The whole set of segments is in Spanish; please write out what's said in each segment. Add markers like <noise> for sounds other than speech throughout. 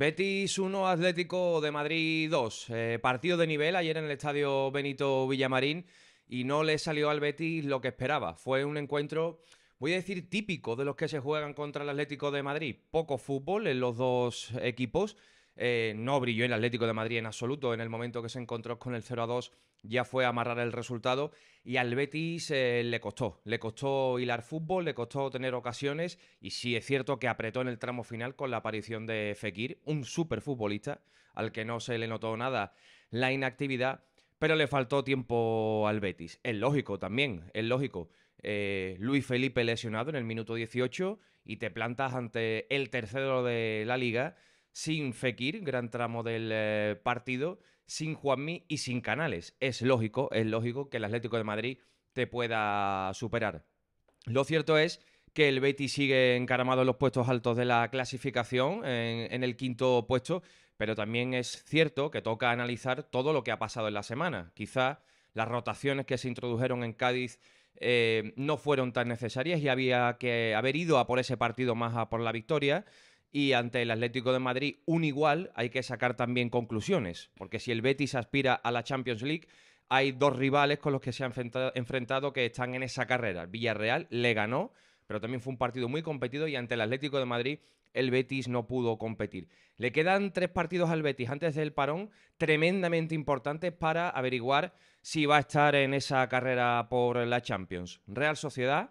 Betis 1, Atlético de Madrid 2. Eh, partido de nivel ayer en el estadio Benito Villamarín y no le salió al Betis lo que esperaba. Fue un encuentro, voy a decir, típico de los que se juegan contra el Atlético de Madrid. Poco fútbol en los dos equipos eh, no brilló en el Atlético de Madrid en absoluto. En el momento que se encontró con el 0 a 2, ya fue amarrar el resultado. Y al Betis eh, le costó. Le costó hilar fútbol, le costó tener ocasiones. Y sí es cierto que apretó en el tramo final con la aparición de Fekir, un superfutbolista al que no se le notó nada la inactividad. Pero le faltó tiempo al Betis. Es lógico también, es lógico. Eh, Luis Felipe lesionado en el minuto 18 y te plantas ante el tercero de la liga sin Fekir, gran tramo del eh, partido, sin Juanmi y sin Canales. Es lógico, es lógico que el Atlético de Madrid te pueda superar. Lo cierto es que el Betis sigue encaramado en los puestos altos de la clasificación, en, el quinto puesto, pero también es cierto que toca analizar todo lo que ha pasado en la semana. Quizá las rotaciones que se introdujeron en Cádiz eh, no fueron tan necesarias y había que haber ido a por ese partido más a por la victoria y ante el Atlético de Madrid un igual, hay que sacar también conclusiones, porque si el Betis aspira a la Champions League, hay dos rivales con los que se ha enfrentado, que están en esa carrera. Villarreal le ganó, pero también fue un partido muy competido y ante el Atlético de Madrid el Betis no pudo competir. Le quedan tres partidos al Betis antes del parón, tremendamente importantes para averiguar si va a estar en esa carrera por la Champions. Real Sociedad,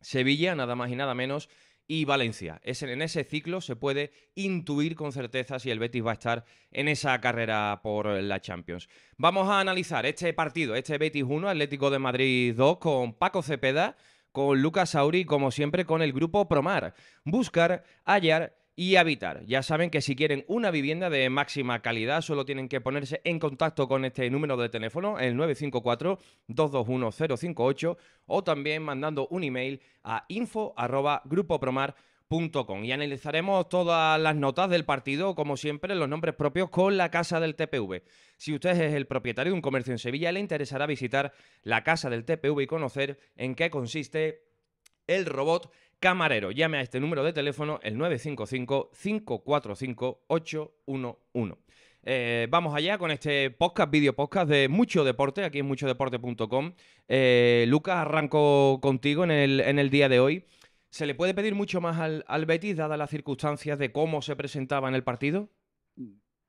Sevilla, nada más y nada menos, y Valencia. Es en ese ciclo se puede intuir con certeza si el Betis va a estar en esa carrera por la Champions. Vamos a analizar este partido, este Betis 1, Atlético de Madrid 2 con Paco Cepeda, con Lucas Sauri, como siempre con el grupo Promar, Buscar, hallar y habitar. Ya saben que si quieren una vivienda de máxima calidad, solo tienen que ponerse en contacto con este número de teléfono, el 954-221-058, o también mandando un email a info.grupopromar.com. Y analizaremos todas las notas del partido, como siempre, los nombres propios con la casa del TPV. Si usted es el propietario de un comercio en Sevilla, le interesará visitar la casa del TPV y conocer en qué consiste el robot Camarero, llame a este número de teléfono, el 955-545-811. Eh, vamos allá con este podcast, vídeo podcast de Mucho Deporte, aquí en muchodeporte.com. Eh, Lucas, arranco contigo en el, en el, día de hoy. ¿Se le puede pedir mucho más al, Betis, dadas las circunstancias de cómo se presentaba en el partido?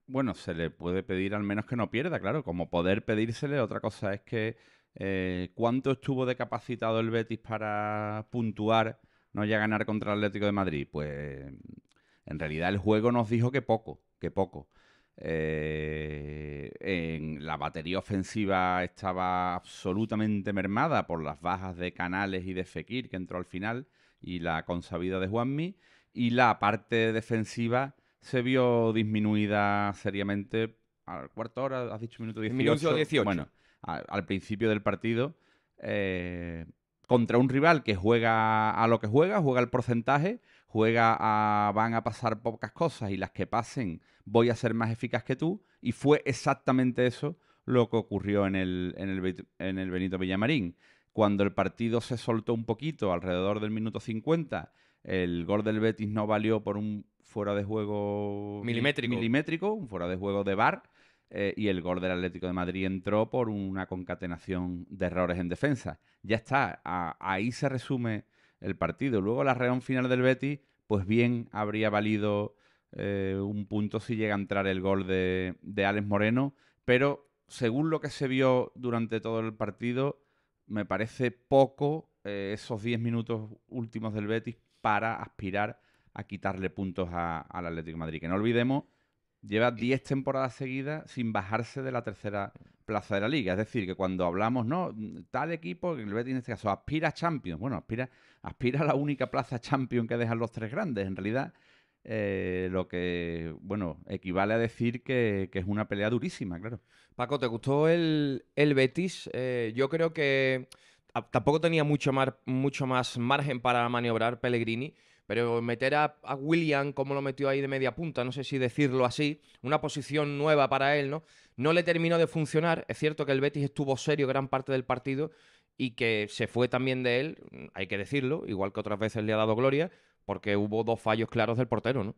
Bueno, se le puede pedir al menos que no pierda, claro, como poder pedírsele. Otra cosa es que eh, cuánto estuvo decapacitado el Betis para puntuar no llega a ganar contra el Atlético de Madrid? Pues en realidad el juego nos dijo que poco, que poco. Eh, en la batería ofensiva estaba absolutamente mermada por las bajas de Canales y de Fekir que entró al final y la consabida de Juanmi y la parte defensiva se vio disminuida seriamente al cuarto hora, has dicho minuto 18. Minuto 18. Bueno, al, principio del partido eh, contra un rival que juega a lo que juega, juega el porcentaje, juega a van a pasar pocas cosas y las que pasen voy a ser más eficaz que tú. Y fue exactamente eso lo que ocurrió en el, en el, en el Benito Villamarín. Cuando el partido se soltó un poquito, alrededor del minuto 50, el gol del Betis no valió por un fuera de juego milimétrico, milimétrico un fuera de juego de bar eh, y el gol del Atlético de Madrid entró por una concatenación de errores en defensa. Ya está, ahí se resume el partido. Luego la reunión final del Betis, pues bien habría valido eh, un punto si llega a entrar el gol de, Alex Moreno, pero según lo que se vio durante todo el partido, me parece poco eh, esos 10 minutos últimos del Betis para aspirar a quitarle puntos al Atlético de Madrid. Que no olvidemos lleva 10 temporadas seguidas sin bajarse de la tercera plaza de la liga. Es decir, que cuando hablamos, no, tal equipo, el Betis en este caso aspira a Champions. Bueno, aspira, aspira a la única plaza Champions que dejan los tres grandes. En realidad, eh, lo que, bueno, equivale a decir que, es una pelea durísima, claro. Paco, ¿te gustó el, el Betis? Eh, yo creo que ah, tampoco tenía mucho, mucho más margen para maniobrar Pellegrini. Pero meter a, William, como lo metió ahí de media punta, no sé si decirlo así, una posición nueva para él, ¿no? No le terminó de funcionar. Es cierto que el Betis estuvo serio gran parte del partido y que se fue también de él, hay que decirlo, igual que otras veces le ha dado gloria, porque hubo dos fallos claros del portero, ¿no?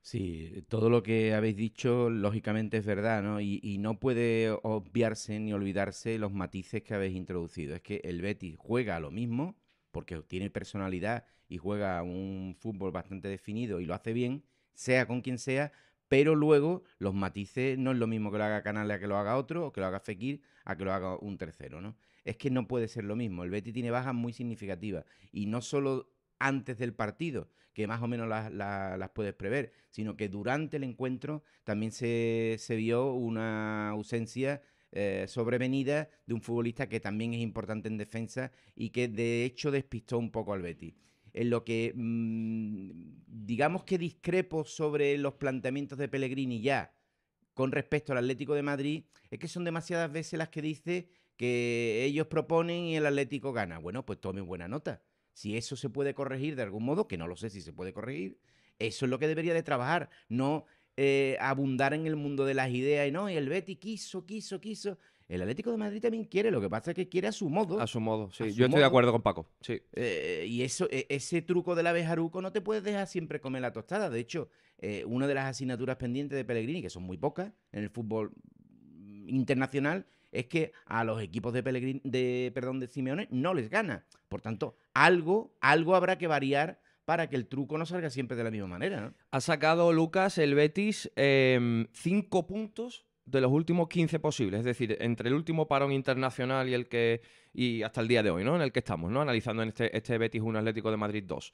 Sí, todo lo que habéis dicho lógicamente es verdad, ¿no? Y, y no puede obviarse ni olvidarse los matices que habéis introducido. Es que el Betis juega a lo mismo, porque tiene personalidad y juega un fútbol bastante definido y lo hace bien, sea con quien sea, pero luego los matices no es lo mismo que lo haga Canales a que lo haga otro o que lo haga Fekir a que lo haga un tercero, Es que no puede ser lo mismo. El Betty tiene bajas muy significativas y no solo antes del partido, que más o menos las, puedes prever, sino que durante el encuentro también se, se vio una ausencia eh, sobrevenida de un futbolista que también es importante en defensa y que de hecho despistó un poco al Betis. En lo que mm, digamos que discrepo sobre los planteamientos de Pellegrini ya con respecto al Atlético de Madrid es que son demasiadas veces las que dice que ellos proponen y el Atlético gana. Bueno, pues tomen buena nota. Si eso se puede corregir de algún modo, que no lo sé si se puede corregir, eso es lo que debería de trabajar, no eh, abundar en el mundo de las ideas y no, y el Betty quiso, quiso, quiso. El Atlético de Madrid también quiere, lo que pasa es que quiere a su modo. A su modo, sí. Yo estoy de acuerdo con Paco, sí. Eh, y eso, e, ese truco del abejaruco no te puedes dejar siempre comer la tostada. De hecho, eh, una de las asignaturas pendientes de Pellegrini, que son muy pocas en el fútbol mm, internacional, es que a los equipos de Pellegrini, de, perdón, de Simeone no les gana. Por tanto, algo, algo habrá que variar para que el truco no salga siempre de la misma manera. Ha sacado Lucas el Betis em, cinco puntos de los últimos 15 posibles, es decir, entre el último parón internacional y el que y hasta el día de hoy, ¿no? En el que estamos, ¿no? Analizando en este, este Betis 1 Atlético de Madrid 2.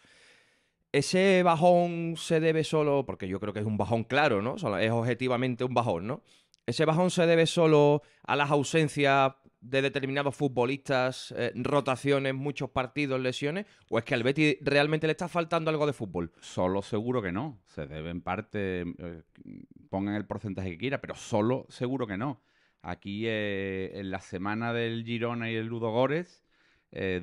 Ese bajón se debe solo, porque yo creo que es un bajón claro, ¿no? Es objetivamente un bajón, ¿no? Ese bajón se debe solo a las ausencias de determinados futbolistas, eh, rotaciones, muchos partidos, lesiones? ¿O es que al Betis realmente le está faltando algo de fútbol? Solo seguro que no. Se debe en parte, eh, pongan el porcentaje que quiera, pero solo seguro que no. Aquí eh, en la semana del Girona y el Ludogores...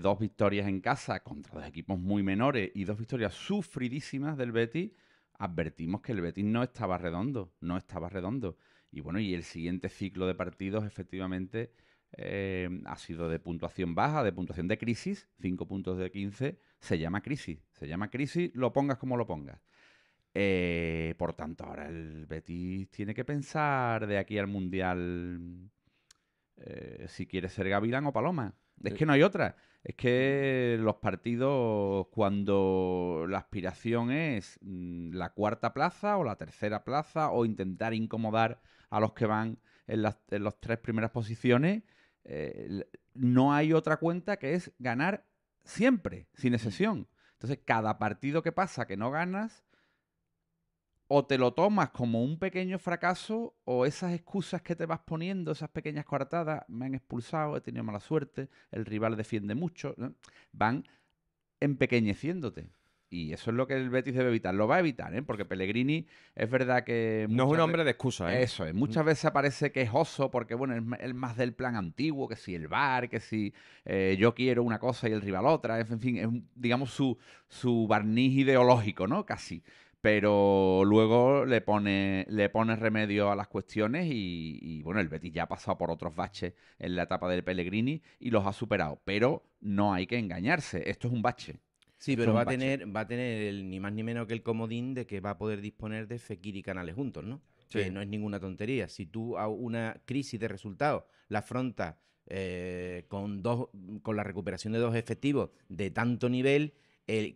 dos victorias en casa contra dos equipos muy menores y dos victorias sufridísimas del Betis, advertimos que el Betis no estaba redondo, no estaba redondo. Y bueno, y el siguiente ciclo de partidos efectivamente eh, ha sido de puntuación baja, de puntuación de crisis, 5 puntos de 15, se llama crisis. Se llama crisis, lo pongas como lo pongas. Eh, por tanto, ahora el Betis tiene que pensar de aquí al Mundial eh, si quiere ser Gavilán o Paloma. Es que no hay otra. Es que los partidos, cuando la aspiración es mm, la cuarta plaza o la tercera plaza o intentar incomodar a los que van en, las, en las tres primeras posiciones, eh, no hay otra cuenta que es ganar siempre, sin excepción. Entonces, cada partido que pasa que no ganas, o te lo tomas como un pequeño fracaso, o esas excusas que te vas poniendo, esas pequeñas coartadas, me han expulsado, he tenido mala suerte, el rival defiende mucho, van empequeñeciéndote. Y eso es lo que el Betis debe evitar. Lo va a evitar, ¿eh? porque Pellegrini es verdad que... No es un hombre de excusa, ¿eh? Eso es. Muchas mm. veces aparece que es oso porque, bueno, es el más del plan antiguo, que si el bar, que si eh, yo quiero una cosa y el rival otra. En fin, es, digamos, su, su barniz ideológico, ¿no? Casi pero luego le pone, le pone remedio a las cuestiones y, y, bueno, el Betis ya ha pasado por otros baches en la etapa del Pellegrini y los ha superado, pero no hay que engañarse, esto es un bache. Sí, pero pues va a tener, va a tener ni más ni menos que el comodín de que va a poder disponer de Fekir y Canales juntos, ¿no? Que no es ninguna tontería. Si tú a una crisis de resultados la afrontas eh, con, dos, con la recuperación de dos efectivos de tanto nivel,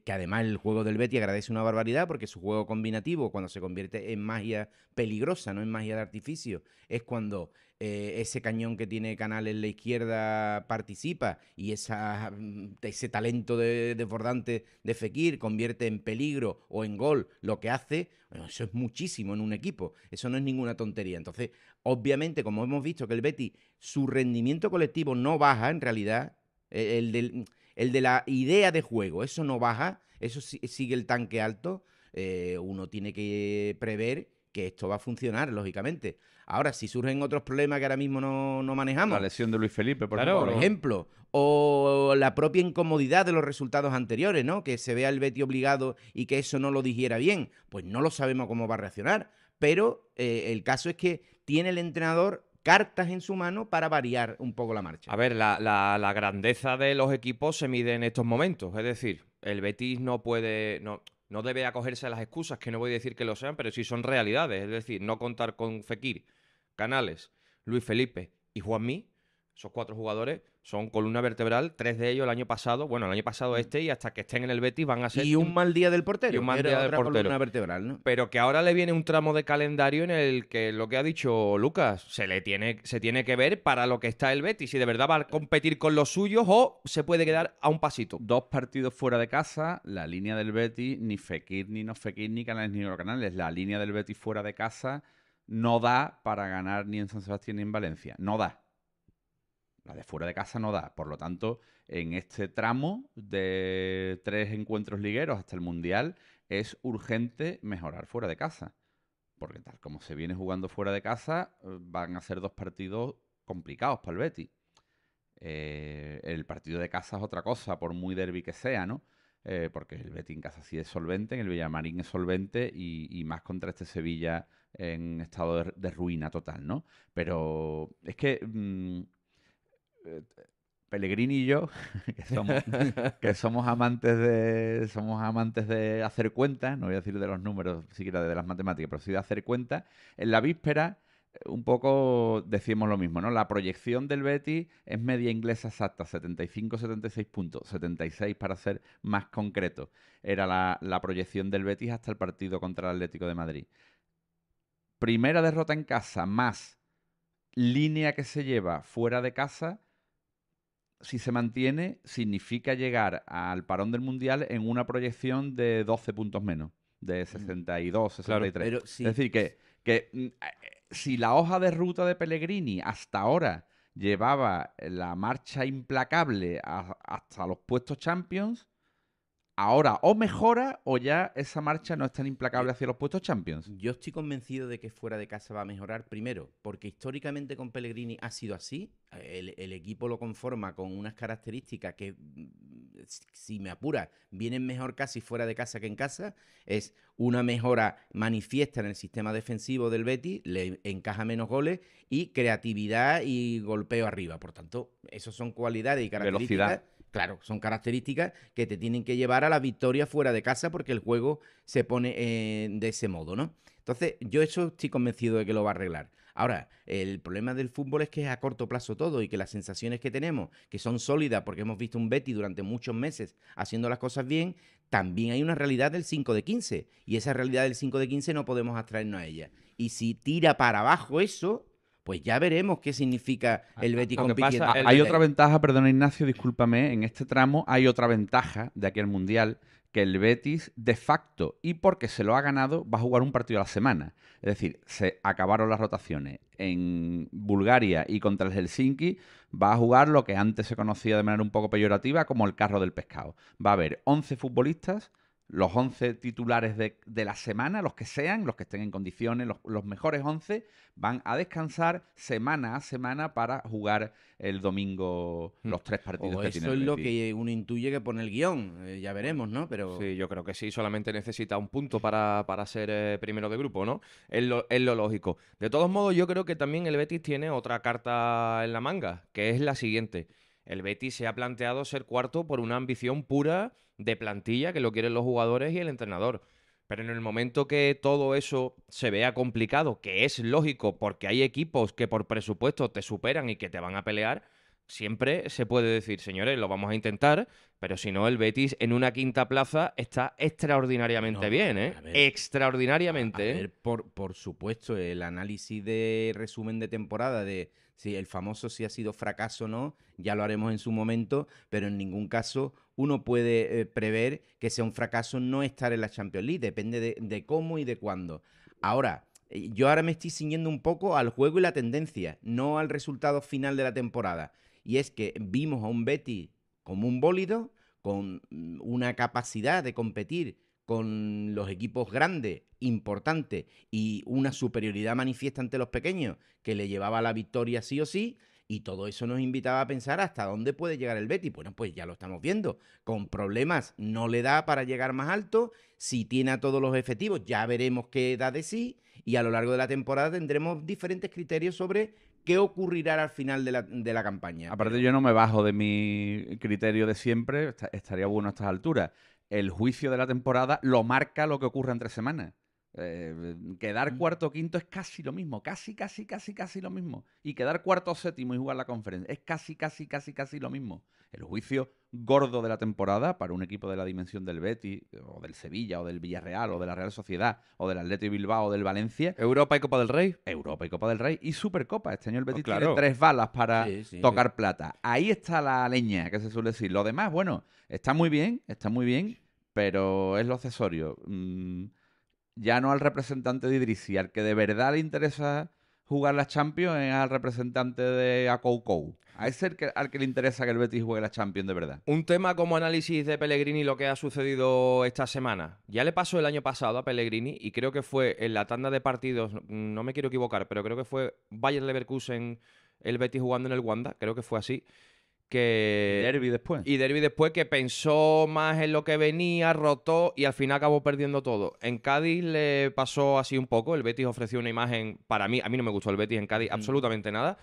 que además el juego del Betty agradece una barbaridad porque su juego combinativo, cuando se convierte en magia peligrosa, no en magia de artificio, es cuando eh, ese cañón que tiene Canal en la izquierda participa y mm, ese talento desbordante de, de Fekir convierte en peligro o en gol lo que hace, eso es muchísimo en un equipo, eso no es ninguna tontería. Entonces, obviamente, como hemos visto que el Betty, su rendimiento colectivo no baja en realidad, e, el del el de la idea de juego, eso no baja, eso sigue el tanque alto, eh, uno tiene que prever que esto va a funcionar, lógicamente. Ahora, si surgen otros problemas que ahora mismo no, manejamos. La lesión de Luis Felipe, por, ejemplo. por, ejemplo. O la propia incomodidad de los resultados anteriores, ¿no? Que se vea el Betty obligado y que eso no lo dijera bien. Pues no lo sabemos cómo va a reaccionar. Pero eh, el caso es que tiene el entrenador cartas en su mano para variar un poco la marcha. A ver, la, grandeza de los equipos se mide en estos momentos. Es decir, el Betis no puede, no, no debe acogerse a las excusas, que no voy a decir que lo sean, pero sí son realidades. Es decir, no contar con Fekir, Canales, Luis Felipe y Juanmi esos cuatro jugadores son columna vertebral, tres de ellos el año pasado, bueno, el año pasado mm. este y hasta que estén en el Betis van a ser... Y un mal día del portero. Y un mal día del portero. vertebral, Pero que ahora le viene un tramo de calendario en el que lo que ha dicho Lucas, se le tiene, se tiene que ver para lo que está el Betis, si de verdad va a competir con los suyos o se puede quedar a un pasito. Dos partidos fuera de casa, la línea del Betis, ni Fekir, ni no Fekir, ni Canales, ni los Canales, la línea del Betis fuera de casa no da para ganar ni en San Sebastián ni en Valencia, no da la de fuera de casa no da. Por lo tanto, en este tramo de tres encuentros ligueros hasta el Mundial, es urgente mejorar fuera de casa. Porque tal como se viene jugando fuera de casa, eh, van a ser dos partidos complicados para el Betis. Eh, el partido de casa es otra cosa, por muy derby que sea, ¿no? Eh, porque el Betis en casa sí es solvente, en el Villamarín es solvente y, más contra este Sevilla en estado de, ruina total, ¿no? Pero es que mm, eh, Pellegrini y yo, <laughs> <laughs> que somos, amantes de somos amantes de hacer cuentas, no voy a decir de los números siquiera de las matemáticas, pero sí de hacer cuentas, en la víspera eh, un poco decimos lo mismo, ¿no? La proyección del Betis es media inglesa exacta, 75-76 puntos, 76 para ser más concreto. Era la, la proyección del Betis hasta el partido contra el Atlético de Madrid. Primera derrota en casa más línea que se lleva fuera de casa, si se mantiene, significa llegar al parón del Mundial en una proyección de 12 puntos menos, de 62, mm. 63. Claro, Es decir, que, que mm, eh, si la hoja de ruta de Pellegrini hasta ahora llevaba la marcha implacable hasta los puestos champions, ahora o mejora o ya esa marcha no es tan implacable hacia los puestos Champions. Yo estoy convencido de que fuera de casa va a mejorar primero, porque históricamente con Pellegrini ha sido así. El, equipo lo conforma con unas características que, mm, si me apura, vienen mejor casi fuera de casa que en casa. Es una mejora manifiesta en el sistema defensivo del Betty, le encaja menos goles y creatividad y golpeo arriba. Por tanto, esas son cualidades y características. Velocidad Claro, son características que te tienen que llevar a la victoria fuera de casa porque el juego se pone eh, de ese modo, ¿no? Entonces, yo eso estoy convencido de que lo va a arreglar. Ahora, el problema del fútbol es que es a corto plazo todo y que las sensaciones que tenemos, que son sólidas porque hemos visto un Betty durante muchos meses haciendo las cosas bien, también hay una realidad del 5 de 15 y esa realidad del 5 de 15 no podemos atraernos a ella. Y si tira para abajo eso, pues ya veremos qué significa el Betis con ah, Hay otra ventaja, perdona Ignacio, discúlpame, ¿eh? en este tramo hay otra ventaja de aquel Mundial, que el Betis de facto y porque se lo ha ganado va a jugar un partido a la semana. Es decir, se acabaron las rotaciones. En Bulgaria y contra el Helsinki va a jugar lo que antes se conocía de manera un poco peyorativa como el carro del pescado. Va a haber 11 futbolistas los 11 titulares de, la semana, los que sean, los que estén en condiciones, los, mejores 11, van a descansar semana a semana para jugar el domingo hmm. los tres partidos que eso Eso es lo que uno intuye que pone el guión, eh, ya veremos, ¿no? Pero... Sí, yo creo que sí, solamente necesita un punto para, ser eh, primero de grupo, ¿no? Es lo, es lo lógico. De todos modos, yo creo que también el Betis tiene otra carta en la manga, que es la siguiente el Betis se ha planteado ser cuarto por una ambición pura de plantilla que lo quieren los jugadores y el entrenador. Pero en el momento que todo eso se vea complicado, que es lógico porque hay equipos que por presupuesto te superan y que te van a pelear, siempre se puede decir, señores, lo vamos a intentar, pero si no, el Betis en una quinta plaza está extraordinariamente bien, ¿eh? extraordinariamente. A ¿eh? ver, por, por supuesto, el análisis de resumen de temporada de Sí, el famoso si ha sido fracaso o no, ya lo haremos en su momento, pero en ningún caso uno puede eh, prever que sea un fracaso no estar en la Champions League, depende de, cómo y de cuándo. Ahora, eh, yo ahora me estoy ciñendo un poco al juego y la tendencia, no al resultado final de la temporada. Y es que vimos a un Betty como un bólido, con mm, una capacidad de competir con los equipos grandes, importantes y una superioridad manifiesta ante los pequeños que le llevaba la victoria sí o sí. Y todo eso nos invitaba a pensar hasta dónde puede llegar el Betty. Bueno, pues ya lo estamos viendo. Con problemas no le da para llegar más alto. Si tiene a todos los efectivos, ya veremos qué da de sí. Y a lo largo de la temporada tendremos diferentes criterios sobre qué ocurrirá al final de la, de la campaña. Aparte, yo no me bajo de mi criterio de siempre. Estaría bueno a estas alturas el juicio de la temporada lo marca lo que ocurre entre semanas. Eh, quedar mm. cuarto o quinto es casi lo mismo, casi, casi, casi, casi lo mismo. Y quedar cuarto o séptimo y jugar la conferencia es casi, casi, casi, casi lo mismo. El juicio gordo de la temporada para un equipo de la dimensión del Betty, o del Sevilla, o del Villarreal, o de la Real Sociedad, o del Atleti Bilbao, o del Valencia. Europa y Copa del Rey. Europa y Copa del Rey y Supercopa. Este año el Betty pues tiene tres balas para tocar plata. Ahí está la leña, que se suele decir. Lo demás, bueno, está muy bien, está muy bien pero es lo accesorio. Mm, ya no al representante de Idrisi, al que de verdad le interesa jugar la Champions es al representante de Akoukou. A ese al que le interesa que el Betis juegue la Champions de verdad. Un tema como análisis de Pellegrini lo que ha sucedido esta semana. Ya le pasó el año pasado a Pellegrini y creo que fue en la tanda de partidos, no me quiero equivocar, pero creo que fue Bayern Leverkusen, el Betis jugando en el Wanda, creo que fue así. Derby después. Y Derby después que pensó más en lo que venía, rotó y al final acabó perdiendo todo. En Cádiz le pasó así un poco, el Betis ofreció una imagen, para mí, a mí no me gustó el Betis en Cádiz mm. absolutamente nada,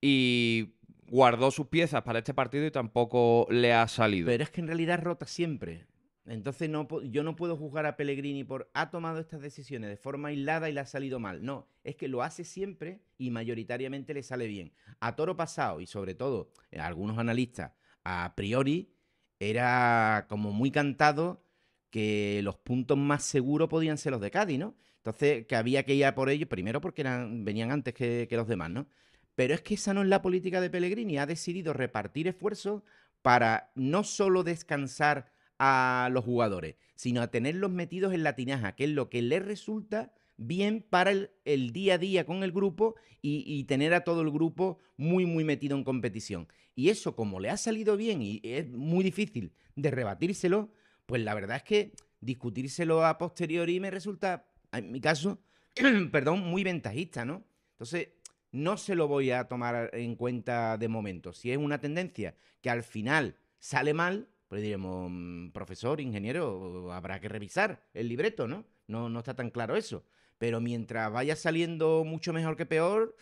y guardó sus piezas para este partido y tampoco le ha salido. Pero es que en realidad rota siempre. Entonces no, yo no puedo juzgar a Pellegrini por ha tomado estas decisiones de forma aislada y le ha salido mal. No, es que lo hace siempre y mayoritariamente le sale bien. A toro pasado y sobre todo a eh, algunos analistas a priori era como muy cantado que los puntos más seguros podían ser los de Cádiz, ¿no? Entonces que había que ir a por ellos primero porque eran, venían antes que, que los demás, ¿no? Pero es que esa no es la política de Pellegrini. Ha decidido repartir esfuerzos para no solo descansar a los jugadores, sino a tenerlos metidos en la tinaja, que es lo que les resulta bien para el, día a día con el grupo y, y, tener a todo el grupo muy, muy metido en competición. Y eso, como le ha salido bien y es muy difícil de rebatírselo, pues la verdad es que discutírselo a posteriori me resulta, en mi caso, <clears throat> perdón, muy ventajista, ¿no? Entonces, no se lo voy a tomar en cuenta de momento. Si es una tendencia que al final sale mal, pues mm, profesor, ingeniero, habrá que revisar el libreto, ¿no? No, no está tan claro eso. Pero mientras vaya saliendo mucho mejor que peor,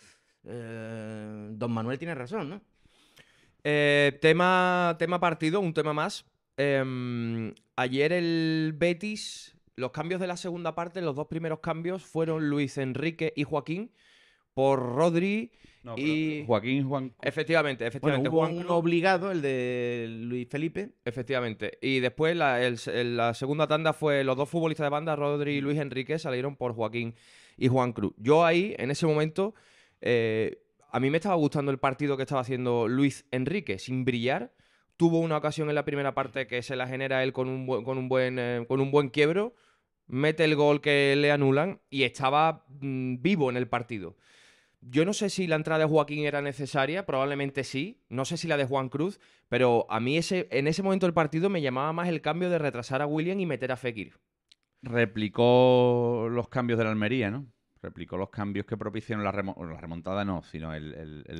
eh, don Manuel tiene razón, ¿no? Eh, tema, tema partido, un tema más. Em, ayer el Betis, los cambios de la segunda parte, los dos primeros cambios fueron Luis Enrique y Joaquín por Rodri no, y... Joaquín Juan. Efectivamente, efectivamente. hubo Juan... obligado, el de Luis Felipe. Efectivamente. Y después la, la segunda tanda fue los dos futbolistas de banda, Rodri y Luis Enrique, salieron por Joaquín y Juan Cruz. Yo ahí, en ese momento, eh, a mí me estaba gustando el partido que estaba haciendo Luis Enrique, sin brillar. Tuvo una ocasión en la primera parte que se la genera él con un, buen, con un buen eh, quiebro, mete el gol que le anulan y estaba mm, vivo en el partido. Yo no sé si la entrada de Joaquín era necesaria, probablemente sí, no sé si la de Juan Cruz, pero a mí ese, en ese momento del partido me llamaba más el cambio de retrasar a William y meter a Fekir. Replicó los cambios de la Almería, ¿no? Replicó los cambios que propiciaron la, remontada, no, sino el,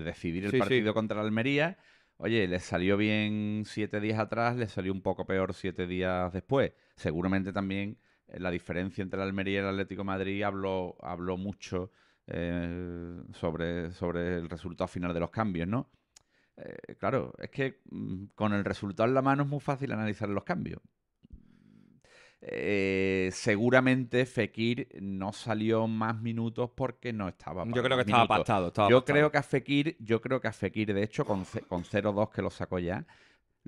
decidir el partido contra la Almería. Oye, les salió bien siete días atrás, les salió un poco peor siete días después. Seguramente también eh, la diferencia entre la Almería y el Atlético Madrid habló mucho eh, sobre, sobre el resultado final de los cambios, ¿no? Eh, claro, es que mm, con el resultado en la mano es muy fácil analizar los cambios. Eh, seguramente Fekir no salió más minutos porque no estaba. Yo creo que estaba yo creo que a Fekir, yo creo que a Fekir, de hecho, con, con 0-2 que lo sacó ya,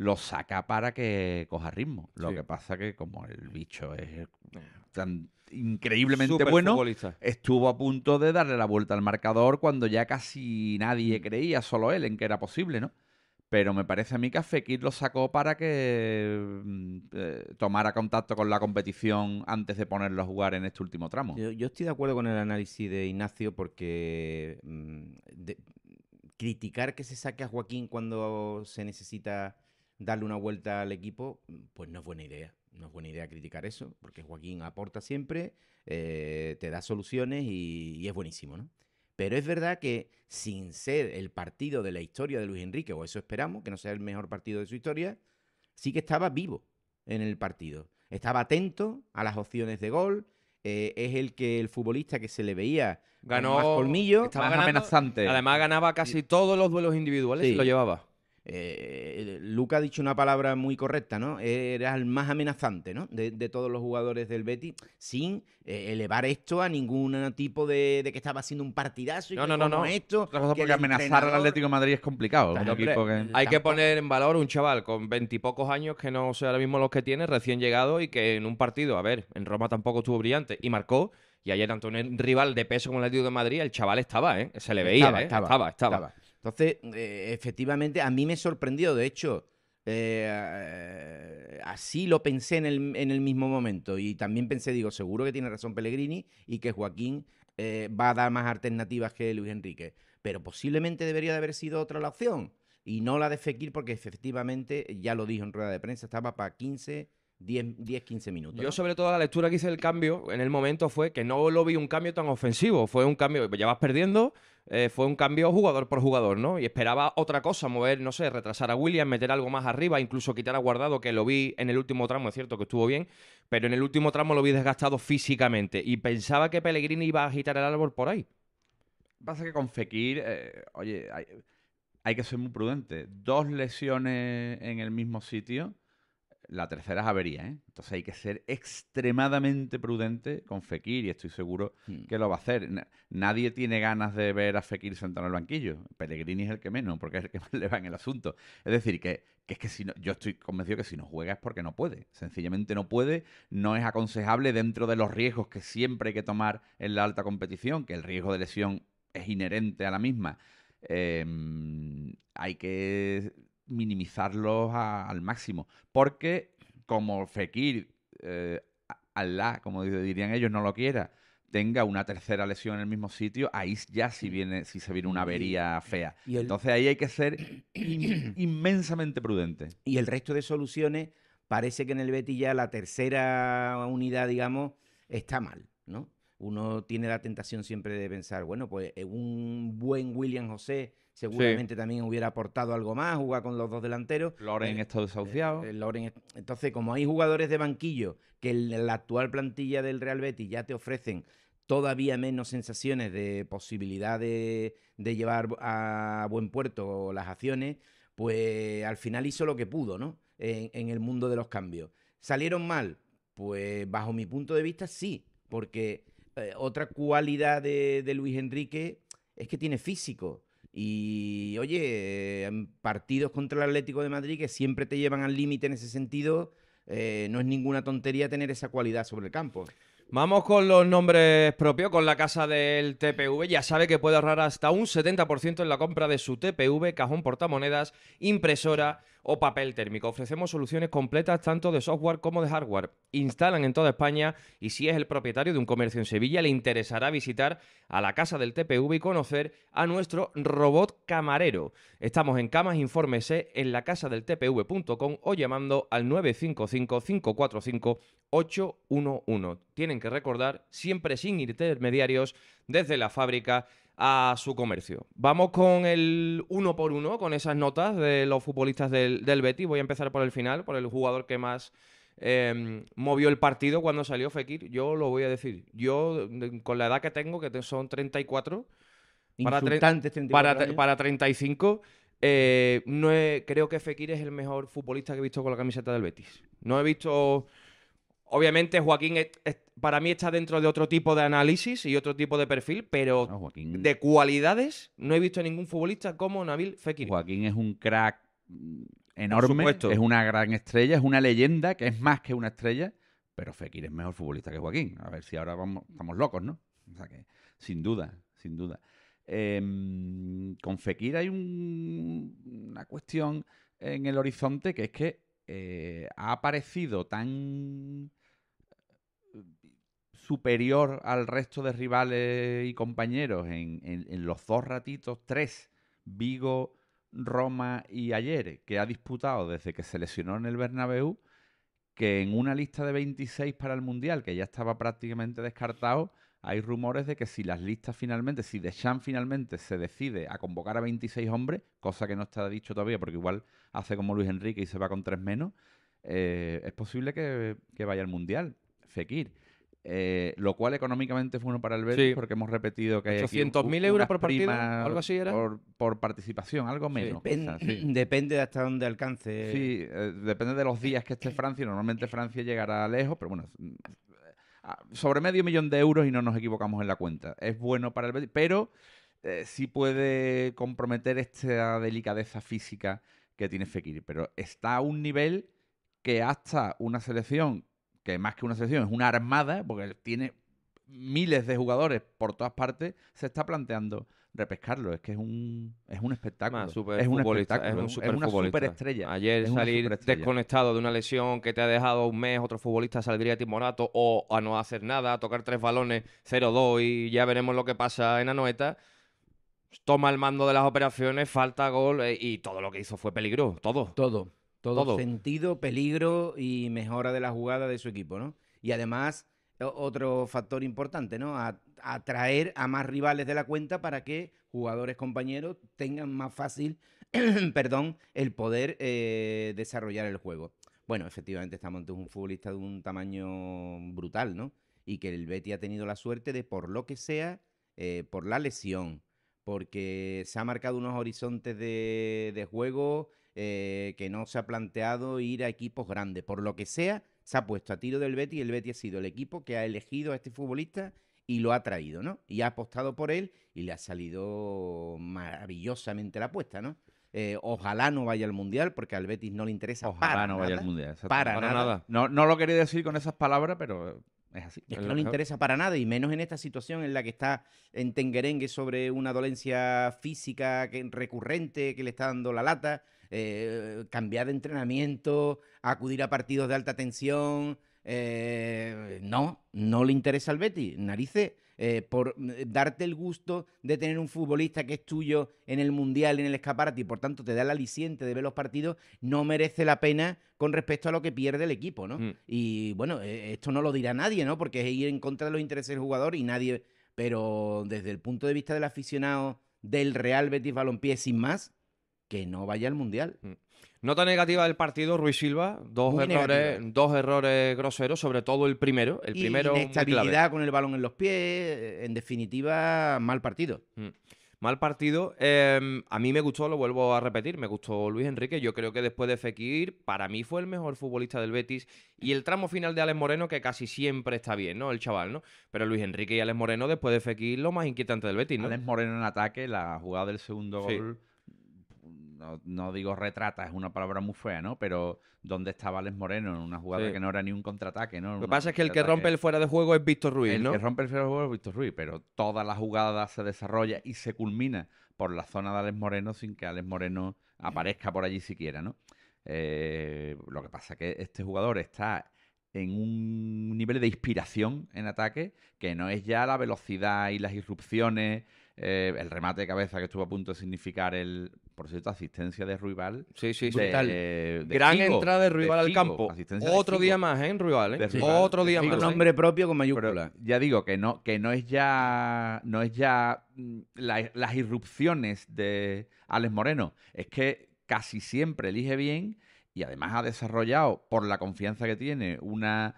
lo saca para que coja ritmo. Lo que pasa que como el bicho es eh. tan increíblemente bueno, estuvo a punto de darle la vuelta al marcador cuando ya casi nadie mm. creía, solo él, en que era posible, ¿no? Pero me parece a mí que Fekir lo sacó para que mm, eh, tomara contacto con la competición antes de ponerlo a jugar en este último tramo. Yo, estoy de acuerdo con el análisis de Ignacio porque mm, criticar que se saque a Joaquín cuando se necesita darle una vuelta al equipo, mm, pues no es buena idea. No es buena idea criticar eso, porque Joaquín aporta siempre, eh, te da soluciones y, es buenísimo, ¿no? Pero es verdad que sin ser el partido de la historia de Luis Enrique, o eso esperamos, que no sea el mejor partido de su historia, sí que estaba vivo en el partido. Estaba atento a las opciones de gol. Eh, es el que el futbolista que se le veía ganó más colmillo. Estaba amenazante. Además ganaba casi todos los duelos individuales y lo llevaba. Eh, Luca ha dicho una palabra muy correcta, ¿no? Era el más amenazante, ¿no? De, todos los jugadores del Betty, sin eh, elevar esto a ningún tipo de, que estaba haciendo un partidazo. Y no, no, no, no. Esto, porque amenazar al Atlético de Madrid es complicado. Hay que poner en valor un chaval con veintipocos años que no sea lo mismo los que tiene, recién llegado y que en un partido, a ver, en Roma tampoco estuvo brillante y marcó. Y ayer, tanto un rival de peso como el Atlético de Madrid, el chaval estaba, ¿eh? Se le veía, estaba. ¿eh? estaba. Entonces, eh, efectivamente, a mí me sorprendió, de hecho, eh, así lo pensé en el, mismo momento y también pensé, digo, seguro que tiene razón Pellegrini y que Joaquín eh, va a dar más alternativas que Luis Enrique, pero posiblemente debería de haber sido otra la opción y no la de Fekir porque efectivamente, ya lo dijo en rueda de prensa, estaba para 15 10-15 minutos. Yo, sobre todo, la lectura que hice del cambio en el momento fue que no lo vi un cambio tan ofensivo. Fue un cambio, pues, ya vas perdiendo, eh, fue un cambio jugador por jugador, ¿no? Y esperaba otra cosa, mover, no sé, retrasar a William, meter algo más arriba, incluso quitar a Guardado, que lo vi en el último tramo, es cierto que estuvo bien, pero en el último tramo lo vi desgastado físicamente y pensaba que Pellegrini iba a agitar el árbol por ahí. Pasa que con Fekir, eh, oye, hay que ser muy prudente. Dos lesiones en el mismo sitio la tercera es avería, ¿eh? Entonces hay que ser extremadamente prudente con Fekir y estoy seguro hmm. que lo va a hacer. Nadie tiene ganas de ver a Fekir sentado en el banquillo. Pellegrini es el que menos, porque es el que más <laughs> le va en el asunto. Es decir, que, es que si no, yo estoy convencido que si no juega es porque no puede. Sencillamente no puede, no es aconsejable dentro de los riesgos que siempre hay que tomar en la alta competición, que el riesgo de lesión es inherente a la misma. Em, hay que minimizarlos al máximo. Porque como Fekir, eh, Allah, como dirían ellos, no lo quiera, tenga una tercera lesión en el mismo sitio, ahí ya si viene, si se viene una avería fea. Entonces ahí hay que ser <clears throat> inmensamente prudente. Y el resto de soluciones, parece que en el Betis ya la tercera unidad, digamos, está mal, ¿no? Uno tiene la tentación siempre de pensar, bueno, pues eh, un buen William José seguramente también hubiera aportado algo más, jugar con los dos delanteros. Loren eh, está desahuciado. Eh, eh, entonces, como hay jugadores de banquillo que en la actual plantilla del Real Betis ya te ofrecen todavía menos sensaciones de posibilidad de, llevar a buen puerto las acciones, pues al final hizo lo que pudo, ¿no? En, el mundo de los cambios. ¿Salieron mal? Pues bajo mi punto de vista sí, porque otra cualidad de Luis Enrique es que tiene físico. Y oye, en em, partidos contra el Atlético de Madrid que siempre te llevan al límite en ese sentido, eh, no es ninguna tontería tener esa cualidad sobre el campo. Vamos con los nombres propios, con la casa del TPV. Ya sabe que puede ahorrar hasta un 70% en la compra de su TPV, cajón portamonedas, impresora o papel térmico. Ofrecemos soluciones completas tanto de software como de hardware. Instalan en toda España y si es el propietario de un comercio en Sevilla, le interesará visitar a la casa del TPV y conocer a nuestro robot camarero. Estamos en Camas, infórmese en la casa del tpv.com o llamando al 955-545-811. Tienen que recordar, siempre sin intermediarios, desde la fábrica a su comercio. Vamos con el uno por uno, con esas notas de los futbolistas del, Betis. Voy a empezar por el final, por el jugador que más em, movió el partido cuando salió Fekir. Yo lo voy a decir. Yo, con la edad que tengo, que son 34, para, para, 35, eh, no creo que Fekir es el mejor futbolista que he visto con la camiseta del Betis. No he visto Obviamente Joaquín para mí está dentro de otro tipo de análisis y otro tipo de perfil, pero de cualidades no he visto ningún futbolista como Nabil Fekir. Joaquín es un crack mm, enorme, es una gran estrella, es una leyenda que es más que una estrella, pero Fekir es mejor futbolista que Joaquín. A ver si ahora vamos, estamos locos, ¿no? O que, sin duda, sin duda. Em, con Fekir hay una cuestión en el horizonte que es que eh, ha aparecido tan superior al resto de rivales y compañeros en, los dos ratitos, tres, Vigo, Roma y ayer, que ha disputado desde que se lesionó en el Bernabéu, que en una lista de 26 para el Mundial, que ya estaba prácticamente descartado, hay rumores de que si las listas finalmente, si Deschamps finalmente se decide a convocar a 26 hombres, cosa que no está dicho todavía, porque igual hace como Luis Enrique y se va con tres menos, eh, es posible que, que vaya al Mundial, Fekir. Eh, lo cual económicamente fue bueno para el Betis porque hemos repetido que 800.000 mil euros por partido, algo así era. Por, participación, algo menos. <clears throat> Depende, de hasta dónde alcance. Sí, eh, depende de los días que esté <clears throat> Francia. Normalmente Francia llegará lejos, pero bueno, sobre medio millón de euros y no nos equivocamos en la cuenta. Es bueno para el Betis, pero eh, sí puede comprometer esta delicadeza física que tiene Fekir. Pero está a un nivel que hasta una selección que más que una sesión es una armada, porque tiene miles de jugadores por todas partes, se está planteando repescarlo. Es que es un, es un espectáculo. es, un espectáculo. Es, una superestrella. Ayer salir desconectado de una lesión que te ha dejado un mes, otro futbolista saldría timorato o a no hacer nada, a tocar tres balones, 0-2 y ya veremos lo que pasa en Anoeta. Toma el mando de las operaciones, falta gol eh, y todo lo que hizo fue peligro. Todo. Todo. Todo, sentido, peligro y mejora de la jugada de su equipo, ¿no? Y además, otro factor importante, ¿no? Atraer a, más rivales de la cuenta para que jugadores compañeros tengan más fácil, <clears throat> perdón, el poder eh, desarrollar el juego. Bueno, efectivamente estamos ante un futbolista de un tamaño brutal, ¿no? Y que el Betty ha tenido la suerte de, por lo que sea, eh, por la lesión, porque se ha marcado unos horizontes de juego eh, que no se ha planteado ir a equipos grandes. Por lo que sea, se ha puesto a tiro del Betty y el Betty ha sido el equipo que ha elegido a este futbolista y lo ha traído, ¿no? Y ha apostado por él y le ha salido maravillosamente la apuesta, ¿no? Eh, ojalá no vaya al mundial, porque al Betis no le interesa. Ojalá para no nada, vaya al mundial. Para, nada. No, lo quería decir con esas palabras, pero es así. Es que no le interesa para nada, y menos en esta situación en la que está en Tenguerengue sobre una dolencia física que, recurrente que le está dando la lata. Eh, cambiar de entrenamiento, acudir a partidos de alta tensión. Eh, no, no le interesa al Betis. Narices, eh, por darte el gusto de tener un futbolista que es tuyo en el Mundial, en el escaparate, y por tanto te da el aliciente de ver los partidos, no merece la pena con respecto a lo que pierde el equipo, ¿no? Mm. Y bueno, esto no lo dirá nadie, ¿no? Porque es ir en contra de los intereses del jugador y nadie... Pero desde el punto de vista del aficionado del Real Betis Balompié, sin más, que no vaya al Mundial. Mm. Nota negativa del partido, Ruiz Silva. Dos, errores, dos errores groseros, sobre todo el primero. El y primero estabilidad, con el balón en los pies. Eh, en definitiva, mal partido. Mm. Mal partido. Em, a mí me gustó, lo vuelvo a repetir, me gustó Luis Enrique. Yo creo que después de Fekir, para mí fue el mejor futbolista del Betis. Y el tramo final de Alex Moreno, que casi siempre está bien, ¿no? El chaval, ¿no? Pero Luis Enrique y Alex Moreno, después de Fekir, lo más inquietante del Betis, ¿no? Alex Moreno en ataque, la jugada del segundo gol no, digo retrata, es una palabra muy fea, ¿no? Pero ¿dónde estaba Alex Moreno en una jugada que no era ni un contraataque, ¿no? Lo que pasa es que el que rompe el fuera de juego es Víctor Ruiz, ¿no? El que rompe el fuera de juego es Víctor Ruiz, pero toda la jugada se desarrolla y se culmina por la zona de Alex Moreno sin que Alex Moreno aparezca por allí siquiera, ¿no? Eh, lo que pasa es que este jugador está en un nivel de inspiración en ataque que no es ya la velocidad y las irrupciones eh, el remate de cabeza que estuvo a punto de significar el, por cierto, asistencia de Ruibal. Sí, sí, sí. Eh, Gran entrada de Ruibal al campo. Otro día más, ¿eh? En eh? Otro día más. nombre propio con mayúscula. ya digo que no, que no es ya, no es ya mm, las irrupciones de Alex Moreno. Es que casi siempre elige bien y además ha desarrollado, por la confianza que tiene, una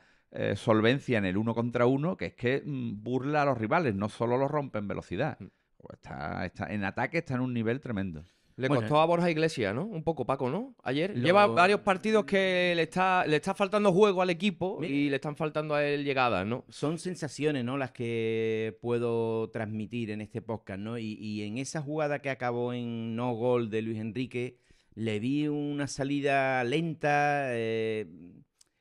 solvencia en el uno contra uno que es que mm, burla a los rivales, no solo los rompe en velocidad. Mm está, está, en ataque está en un nivel tremendo. Le costó a Borja Iglesias, ¿no? Un poco Paco, ¿no? Ayer. Lleva varios partidos que le está, le está faltando juego al equipo y le están faltando a él llegadas, ¿no? Son sensaciones, ¿no? Las que puedo transmitir en este podcast, ¿no? Y, en esa jugada que acabó en no gol de Luis Enrique, le vi una salida lenta. Eh,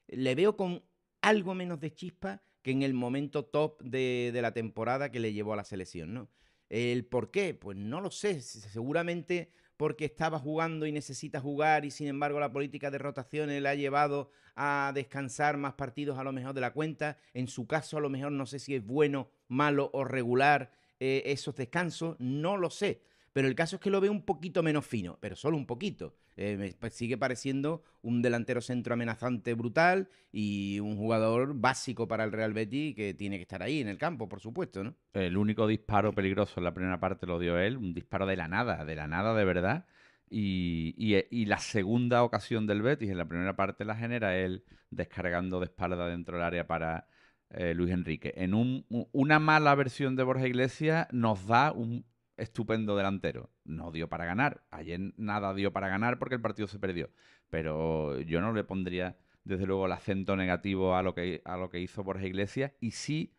le veo con algo menos de chispa que en el momento top de, de la temporada que le llevó a la selección, ¿no? ¿El por qué? Pues no lo sé, seguramente porque estaba jugando y necesita jugar y sin embargo la política de rotaciones le ha llevado a descansar más partidos a lo mejor de la cuenta. En su caso a lo mejor no sé si es bueno, malo o regular eh, esos descansos, no lo sé pero el caso es que lo ve un poquito menos fino, pero solo un poquito. Eh, sigue pareciendo un delantero centro amenazante brutal y un jugador básico para el Real Betis que tiene que estar ahí en el campo, por supuesto, El único disparo peligroso en la primera parte lo dio él, un disparo de la nada, de la nada de verdad. Y, eh, la segunda ocasión del Betis, en la primera parte la genera él descargando de espalda dentro del área para eh, Luis Enrique. En una mala versión de Borja Iglesias nos da un estupendo delantero. No dio para ganar. Ayer nada dio para ganar porque el partido se perdió. Pero yo no le pondría, desde luego, el acento negativo a lo que, a lo que hizo Borja Iglesias. Y sí,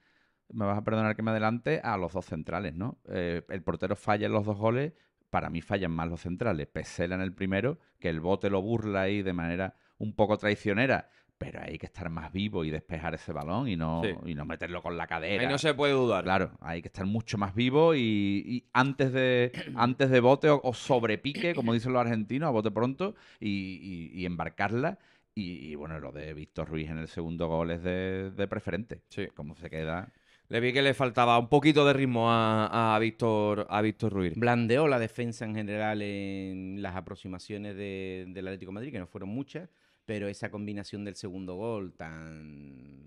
me vas a perdonar que me adelante, a los dos centrales, ¿no? Eh, el portero falla en los dos goles. Para mí fallan más los centrales. Pesela en el primero, que el bote lo burla ahí de manera un poco traicionera, pero hay que estar más vivo y despejar ese balón y no, y no meterlo con la cadera. Ahí no se puede dudar. Claro, hay que estar mucho más vivo y, antes, de, <clears throat> antes de bote o, sobrepique, como dicen los argentinos, a bote pronto y, embarcarla. Y, bueno, lo de Víctor Ruiz en el segundo gol es de, preferente. Sí. Cómo se queda. Le vi que le faltaba un poquito de ritmo a, Víctor a Víctor Ruiz. Blandeó la defensa en general en las aproximaciones de, del Atlético de Madrid, que no fueron muchas pero esa combinación del segundo gol tan...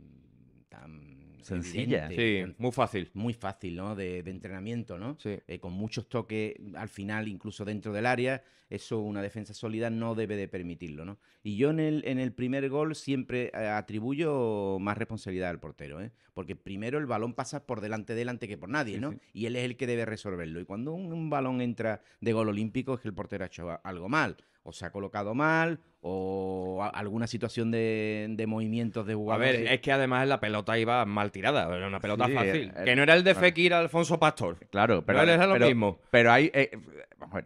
tan Sencilla. sí, muy fácil. Muy fácil, ¿no? De, entrenamiento, ¿no? Sí. Eh, con muchos toques al final, incluso dentro del área, eso una defensa sólida no debe de permitirlo, ¿no? Y yo en el, en el primer gol siempre eh, atribuyo más responsabilidad al portero, ¿eh? Porque primero el balón pasa por delante delante que por nadie, ¿no? Y él es el que debe resolverlo. Y cuando un balón entra de gol olímpico es que el portero ha hecho algo mal o se ha colocado mal o alguna situación de, movimientos de jugadores. A ver, es que además la pelota iba mal tirada, era una pelota fácil. que no era el de Fekir, Fekir Alfonso Pastor. Claro, pero, lo mismo. Pero ahí,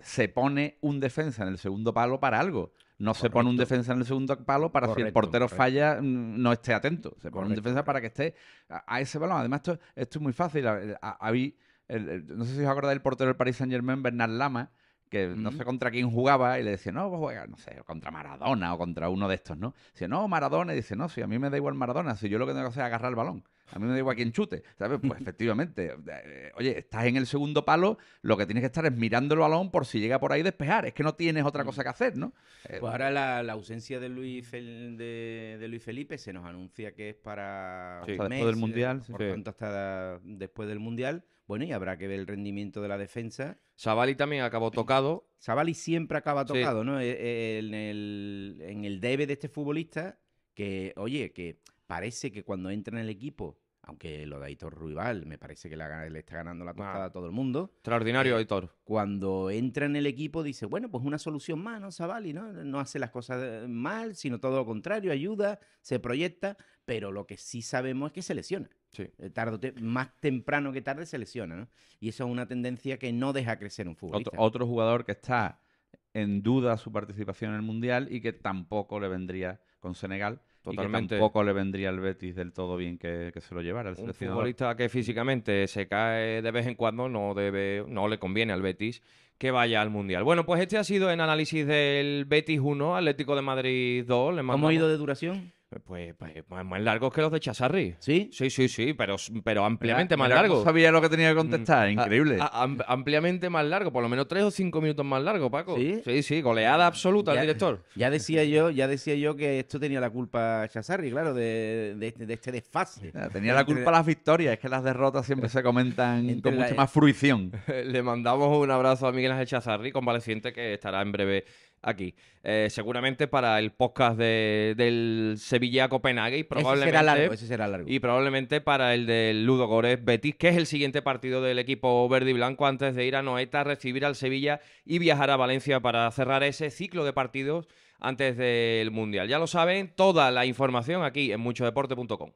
se pone un defensa en el segundo palo para algo. No se pone un defensa en el segundo palo para que si el portero falla no esté atento. Se pone un defensa para que esté a, ese balón. Además, esto, esto es muy fácil. no sé si os acordáis del portero del Paris Saint Germain, Bernard Lama que no sé contra quién jugaba y le decía, no, a jugar, no sé, contra Maradona o contra uno de estos, ¿no? Dice, no, Maradona, y dice, no, si a mí me da igual Maradona, si yo lo que tengo que hacer es agarrar el balón. A mí me da igual quién chute, ¿sabes? Pues <laughs> efectivamente, eh, eh, oye, estás en el segundo palo, lo que tienes que estar es mirando el balón por si llega por ahí despejar. Es que no tienes otra mm. cosa que hacer, ¿no? Eh, pues ahora la, ausencia de Luis, de, Luis Felipe se nos anuncia que es para del Mundial. Por tanto, hasta después del Mundial bueno, y habrá que ver el rendimiento de la defensa. Savali también acabó tocado. Savali siempre acaba tocado, ¿no? E, e, en el, debe de este futbolista, que, oye, que parece que cuando entra en el equipo, aunque lo de Aitor Ruival me parece que la, le está ganando la tostada ah. a todo el mundo. Extraordinario, eh, Cuando entra en el equipo, dice, bueno, pues una solución más, ¿no? Savali, ¿no? No hace las cosas eh, mal, sino todo lo contrario, ayuda, se proyecta, pero lo que sí sabemos es que se lesiona. Eh, tarde, más temprano que tarde se lesiona, Y eso es una tendencia que no deja crecer un futbolista. Otro, jugador que está en duda su participación en el Mundial y que tampoco le vendría con Senegal. Totalmente. Y tampoco le vendría al Betis del todo bien que, se lo llevara. El futbolista que físicamente se cae de vez en cuando no, debe, no le conviene al Betis que vaya al Mundial. Bueno, pues este ha sido el análisis del Betis 1, Atlético de Madrid 2. ¿Cómo ha ido de duración? Pues, pues, pues, más largos que los de Chazarri. ¿Sí? Sí, sí, sí, pero, pero ampliamente más largo. sabía lo que tenía que contestar, mm. increíble. ampliamente más largo, por lo menos tres o cinco minutos más largo, Paco. Sí, sí, goleada absoluta al director. Ya decía yo, ya decía yo que esto tenía la culpa Chazarri, claro, este, de, este desfase. tenía la culpa las victorias, es que las derrotas siempre se comentan <laughs> con mucha e más fruición. <laughs> Le mandamos un abrazo a Miguel Ángel Chazarri, convaleciente, que estará en breve aquí. Eh, seguramente para el podcast del Sevilla Copenhague y probablemente. será, largo, Y probablemente para el del Ludo Górez Betis, que es el siguiente partido del equipo verde y blanco antes de ir a Noeta, recibir al Sevilla y viajar a Valencia para cerrar ese ciclo de partidos antes del Mundial. Ya lo saben, toda la información aquí en muchodeporte.com.